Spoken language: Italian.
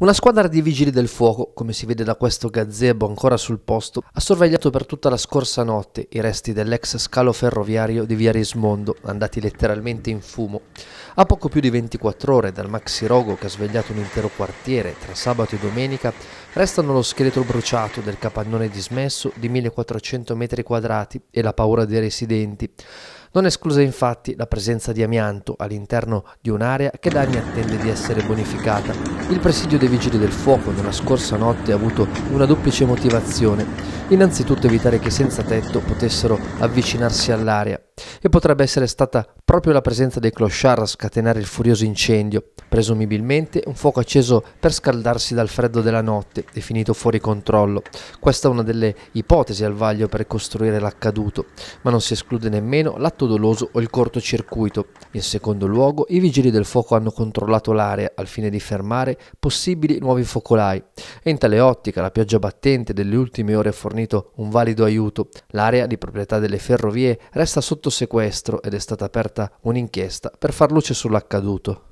Una squadra di vigili del fuoco, come si vede da questo gazebo ancora sul posto, ha sorvegliato per tutta la scorsa notte i resti dell'ex scalo ferroviario di Via Rismondo, andati letteralmente in fumo. A poco più di 24 ore dal maxi rogo che ha svegliato un intero quartiere tra sabato e domenica, restano lo scheletro bruciato del capannone dismesso di 1400 metri quadrati e la paura dei residenti. Non esclusa infatti la presenza di amianto all'interno di un'area che da anni attende di essere bonificata. Il presidio dei vigili del fuoco nella scorsa notte ha avuto una duplice motivazione. Innanzitutto evitare che senza tetto potessero avvicinarsi all'area e potrebbe essere stata proprio la presenza dei clochard a scatenare il furioso incendio, presumibilmente un fuoco acceso per scaldarsi dal freddo della notte e finito fuori controllo. Questa è una delle ipotesi al vaglio per costruire l'accaduto, ma non si esclude nemmeno l'atto doloso o il cortocircuito. In secondo luogo, i vigili del fuoco hanno controllato l'area al fine di fermare possibili nuovi focolai e in tale ottica la pioggia battente delle ultime ore ha fornito un valido aiuto. L'area di proprietà delle ferrovie resta sotto sequestro ed è stata aperta un'inchiesta per far luce sull'accaduto.